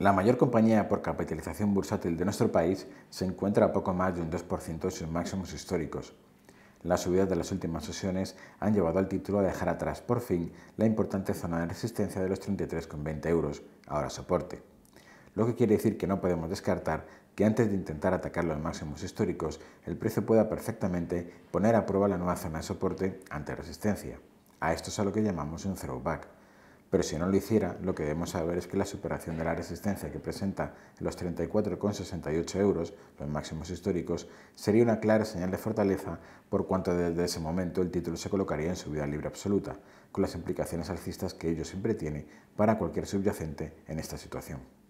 La mayor compañía por capitalización bursátil de nuestro país se encuentra a poco más de un 2% de sus máximos históricos. Las subidas de las últimas sesiones han llevado al título a dejar atrás por fin la importante zona de resistencia de los 33,20 euros, ahora soporte. Lo que quiere decir que no podemos descartar que antes de intentar atacar los máximos históricos, el precio pueda perfectamente poner a prueba la nueva zona de soporte ante resistencia. A esto es a lo que llamamos un throwback pero si no lo hiciera, lo que debemos saber es que la superación de la resistencia que presenta en los 34,68 euros, los máximos históricos, sería una clara señal de fortaleza por cuanto desde ese momento el título se colocaría en subida libre absoluta, con las implicaciones alcistas que ello siempre tiene para cualquier subyacente en esta situación.